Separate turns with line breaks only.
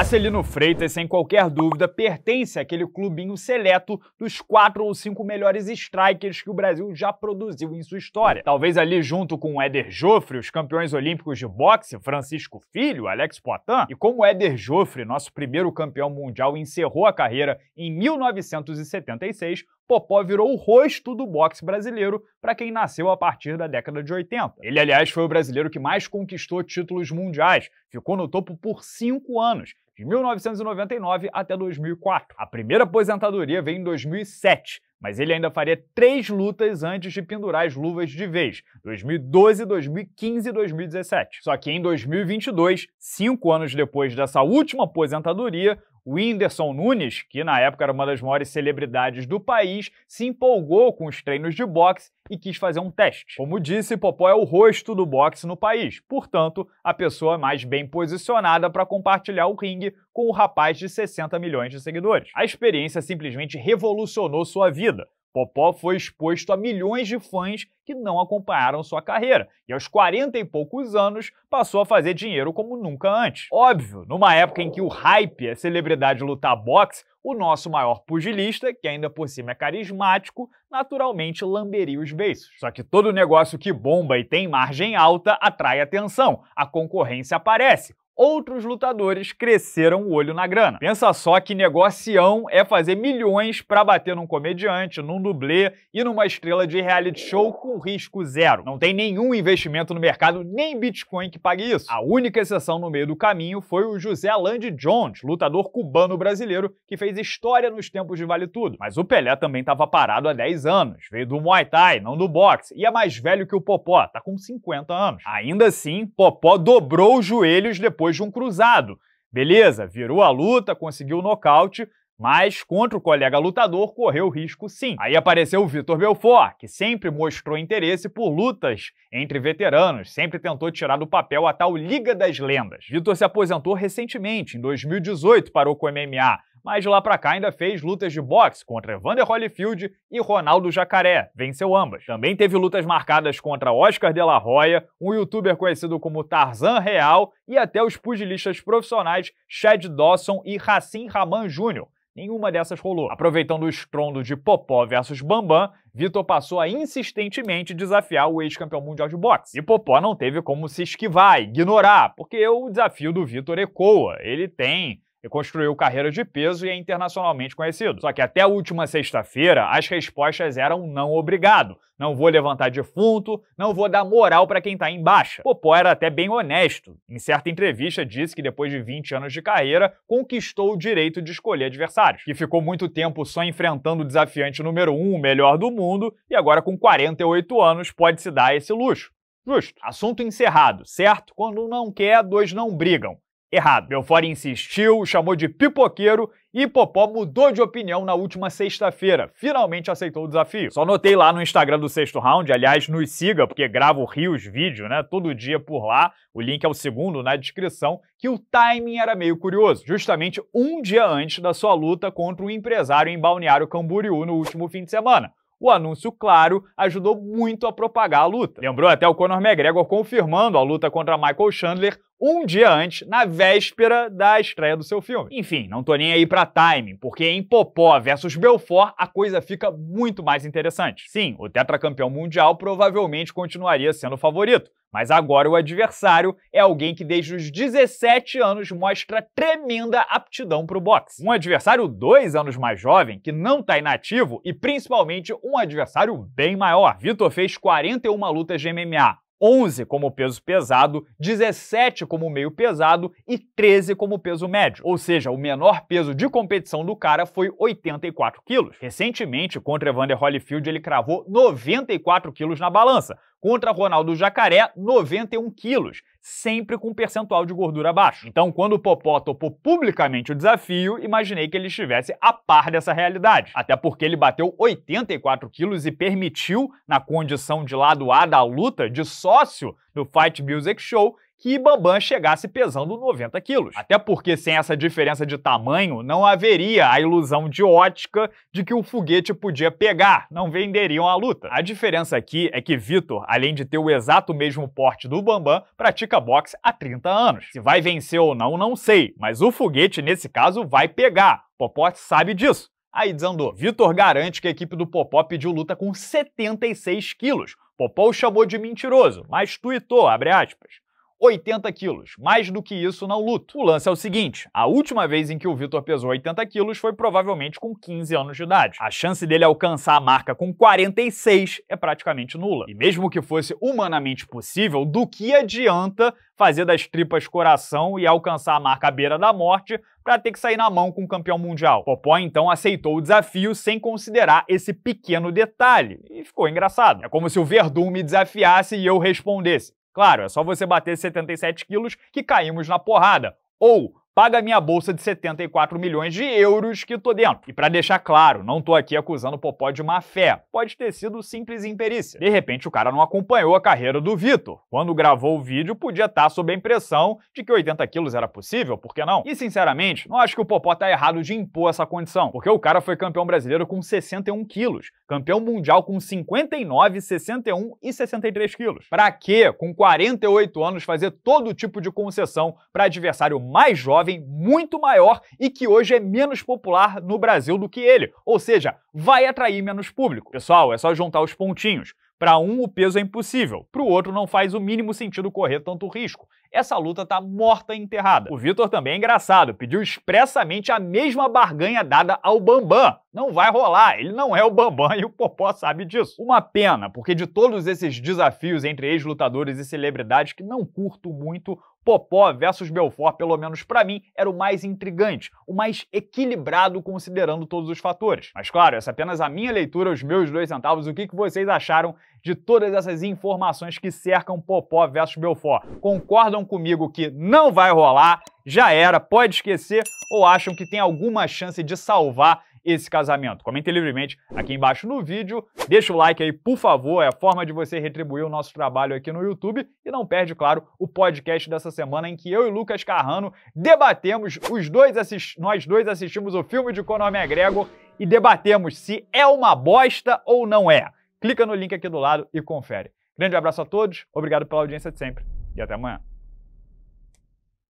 Acelino Freitas, sem qualquer dúvida, pertence àquele clubinho seleto dos quatro ou cinco melhores strikers que o Brasil já produziu em sua história. Talvez ali junto com Éder Joffre, os campeões olímpicos de boxe, Francisco Filho, Alex Poitin, e como Éder Joffre, nosso primeiro campeão mundial, encerrou a carreira em 1976, Popó virou o rosto do boxe brasileiro para quem nasceu a partir da década de 80. Ele, aliás, foi o brasileiro que mais conquistou títulos mundiais, ficou no topo por cinco anos de 1999 até 2004. A primeira aposentadoria veio em 2007, mas ele ainda faria três lutas antes de pendurar as luvas de vez, 2012, 2015 e 2017. Só que em 2022, cinco anos depois dessa última aposentadoria, o Whindersson Nunes, que na época era uma das maiores celebridades do país, se empolgou com os treinos de boxe e quis fazer um teste. Como disse, Popó é o rosto do boxe no país, portanto, a pessoa mais bem posicionada para compartilhar o ringue com o rapaz de 60 milhões de seguidores. A experiência simplesmente revolucionou sua vida Popó foi exposto a milhões de fãs que não acompanharam sua carreira, e aos 40 e poucos anos passou a fazer dinheiro como nunca antes. Óbvio, numa época em que o hype é celebridade lutar boxe, o nosso maior pugilista, que ainda por cima é carismático, naturalmente lamberia os beiços. Só que todo negócio que bomba e tem margem alta atrai atenção, a concorrência aparece, outros lutadores cresceram o olho na grana. Pensa só que negocião é fazer milhões para bater num comediante, num dublê e numa estrela de reality show com risco zero. Não tem nenhum investimento no mercado, nem Bitcoin que pague isso. A única exceção no meio do caminho foi o José Landy Jones, lutador cubano-brasileiro que fez história nos tempos de Vale Tudo. Mas o Pelé também estava parado há 10 anos, veio do Muay Thai, não do boxe, e é mais velho que o Popó, tá com 50 anos. Ainda assim, Popó dobrou os joelhos depois depois de um cruzado. Beleza, virou a luta, conseguiu o nocaute, mas contra o colega lutador correu risco sim. Aí apareceu o Vitor Belfort, que sempre mostrou interesse por lutas entre veteranos, sempre tentou tirar do papel a tal Liga das Lendas. Vitor se aposentou recentemente, em 2018 parou com o MMA, mas de lá para cá ainda fez lutas de boxe contra Evander Holyfield e Ronaldo Jacaré, venceu ambas. Também teve lutas marcadas contra Oscar de la Roya, um youtuber conhecido como Tarzan Real e até os pugilistas profissionais Chad Dawson e Racin Raman Jr., Nenhuma dessas rolou. Aproveitando o estrondo de Popó versus Bambam, Vitor passou a insistentemente desafiar o ex-campeão mundial de boxe. E Popó não teve como se esquivar, ignorar, porque o desafio do Vitor ecoa. Ele tem e construiu carreira de peso e é internacionalmente conhecido. Só que até a última sexta-feira, as respostas eram não obrigado. Não vou levantar defunto, não vou dar moral para quem tá em baixa. Popó era até bem honesto. Em certa entrevista disse que depois de 20 anos de carreira, conquistou o direito de escolher adversários. Que ficou muito tempo só enfrentando o desafiante número 1, um, o melhor do mundo, e agora com 48 anos pode se dar esse luxo. Justo. Assunto encerrado, certo? Quando não quer, dois não brigam errado. Belfort insistiu, chamou de pipoqueiro e Popó mudou de opinião na última sexta-feira. Finalmente aceitou o desafio. Só notei lá no Instagram do sexto round, aliás, nos siga, porque gravo rios vídeo, né? Todo dia por lá. O link é o segundo na descrição, que o timing era meio curioso. Justamente um dia antes da sua luta contra um empresário em Balneário Camboriú no último fim de semana o anúncio, claro, ajudou muito a propagar a luta. Lembrou até o Conor McGregor confirmando a luta contra Michael Chandler um dia antes, na véspera da estreia do seu filme. Enfim, não tô nem aí pra timing, porque em Popó versus Belfort a coisa fica muito mais interessante. Sim, o tetracampeão mundial provavelmente continuaria sendo o favorito, mas agora o adversário é alguém que desde os 17 anos mostra tremenda aptidão para o boxe. Um adversário dois anos mais jovem, que não está inativo e principalmente um adversário bem maior. Vitor fez 41 lutas de MMA, 11 como peso pesado, 17 como meio pesado e 13 como peso médio. Ou seja, o menor peso de competição do cara foi 84 quilos. Recentemente, contra Evander Holyfield, ele cravou 94 quilos na balança, Contra Ronaldo Jacaré, 91 quilos, sempre com um percentual de gordura abaixo. Então, quando o Popó topou publicamente o desafio, imaginei que ele estivesse a par dessa realidade. Até porque ele bateu 84 quilos e permitiu, na condição de lado A da luta, de sócio do Fight Music Show, que Bambam chegasse pesando 90 quilos. Até porque sem essa diferença de tamanho, não haveria a ilusão de ótica de que o foguete podia pegar, não venderiam a luta. A diferença aqui é que Vitor, além de ter o exato mesmo porte do Bambam, pratica boxe há 30 anos. Se vai vencer ou não, não sei, mas o foguete nesse caso vai pegar. Popote sabe disso. Aí desandou. Vitor garante que a equipe do Popó pediu luta com 76 quilos. Popó o chamou de mentiroso, mas tuitou, abre aspas. 80 quilos. Mais do que isso, não luto. O lance é o seguinte: a última vez em que o Vitor pesou 80 quilos foi provavelmente com 15 anos de idade. A chance dele alcançar a marca com 46 é praticamente nula. E mesmo que fosse humanamente possível, do que adianta fazer das tripas coração e alcançar a marca à beira da morte para ter que sair na mão com o campeão mundial. Popó então aceitou o desafio sem considerar esse pequeno detalhe e ficou engraçado. É como se o Verdun me desafiasse e eu respondesse: Claro, é só você bater 77 quilos que caímos na porrada. Ou paga minha bolsa de 74 milhões de euros que tô dentro. E para deixar claro, não tô aqui acusando o Popó de má fé, pode ter sido simples imperícia. De repente o cara não acompanhou a carreira do Vitor. Quando gravou o vídeo, podia estar tá sob a impressão de que 80 quilos era possível, por que não? E sinceramente, não acho que o Popó tá errado de impor essa condição, porque o cara foi campeão brasileiro com 61 quilos, campeão mundial com 59, 61 e 63 quilos. Pra que, com 48 anos, fazer todo tipo de concessão para adversário mais jovem jovem muito maior e que hoje é menos popular no Brasil do que ele, ou seja, vai atrair menos público. Pessoal, é só juntar os pontinhos. Para um, o peso é impossível, para o outro, não faz o mínimo sentido correr tanto risco. Essa luta tá morta e enterrada. O Vitor também é engraçado, pediu expressamente a mesma barganha dada ao Bambam, não vai rolar, ele não é o Bambam e o Popó sabe disso. Uma pena, porque de todos esses desafios entre ex-lutadores e celebridades que não curto muito, Popó versus Belfort, pelo menos para mim, era o mais intrigante, o mais equilibrado considerando todos os fatores. Mas claro, essa é apenas a minha leitura, os meus dois centavos, o que, vocês acharam de todas essas informações que cercam Popó versus Belfort? Concordam comigo que não vai rolar, já era, pode esquecer, ou acham que tem alguma chance de salvar esse casamento? Comente livremente aqui embaixo no vídeo, deixa o like aí, por favor, é a forma de você retribuir o nosso trabalho aqui no YouTube e não perde, claro, o podcast dessa semana em que eu e Lucas Carrano debatemos, os dois nós dois assistimos o filme de Conor McGregor e debatemos se é uma bosta ou não é. Clica no link aqui do lado e confere. Grande abraço a todos, obrigado pela audiência de sempre e até amanhã.